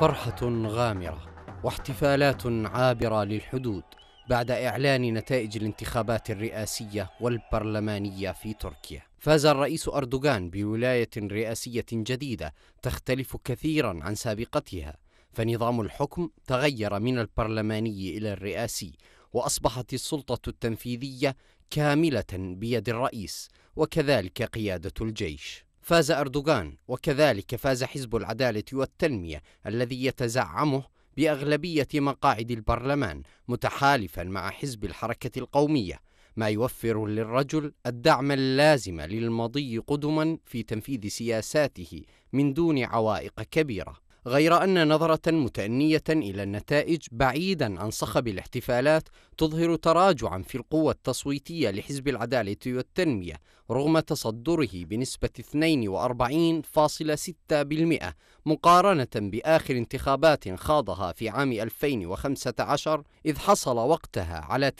فرحة غامرة واحتفالات عابرة للحدود بعد إعلان نتائج الانتخابات الرئاسية والبرلمانية في تركيا. فاز الرئيس أردوغان بولاية رئاسية جديدة تختلف كثيرا عن سابقتها، فنظام الحكم تغير من البرلماني إلى الرئاسي، وأصبحت السلطة التنفيذية كاملة بيد الرئيس، وكذلك قيادة الجيش. فاز أردوغان وكذلك فاز حزب العدالة والتنمية الذي يتزعمه بأغلبية مقاعد البرلمان متحالفا مع حزب الحركة القومية ما يوفر للرجل الدعم اللازم للمضي قدما في تنفيذ سياساته من دون عوائق كبيره غير أن نظرة متأنية إلى النتائج بعيدا عن صخب الاحتفالات تظهر تراجعا في القوة التصويتية لحزب العدالة والتنمية رغم تصدره بنسبة 42.6% مقارنة بآخر انتخابات خاضها في عام 2015 إذ حصل وقتها على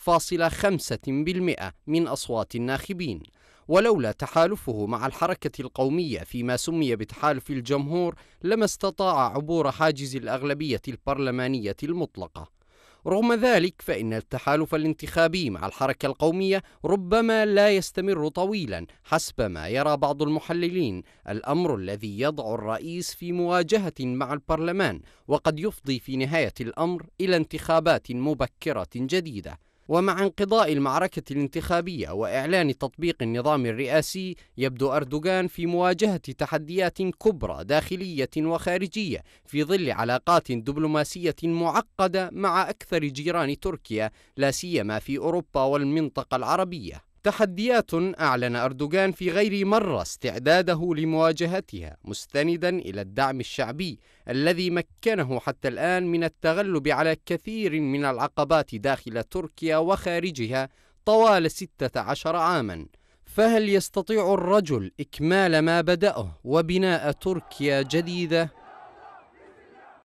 49.5% من أصوات الناخبين ولولا تحالفه مع الحركة القومية فيما سمي بتحالف الجمهور لما استطاع عبور حاجز الأغلبية البرلمانية المطلقة. رغم ذلك فإن التحالف الانتخابي مع الحركة القومية ربما لا يستمر طويلا حسب ما يرى بعض المحللين، الأمر الذي يضع الرئيس في مواجهة مع البرلمان وقد يفضي في نهاية الأمر إلى انتخابات مبكرة جديدة. ومع انقضاء المعركة الانتخابية وإعلان تطبيق النظام الرئاسي يبدو أردوغان في مواجهة تحديات كبرى داخلية وخارجية في ظل علاقات دبلوماسية معقدة مع أكثر جيران تركيا لا سيما في أوروبا والمنطقة العربية تحديات أعلن أردوغان في غير مرة استعداده لمواجهتها مستندا إلى الدعم الشعبي الذي مكنه حتى الآن من التغلب على كثير من العقبات داخل تركيا وخارجها طوال 16 عاماً فهل يستطيع الرجل إكمال ما بدأه وبناء تركيا جديدة؟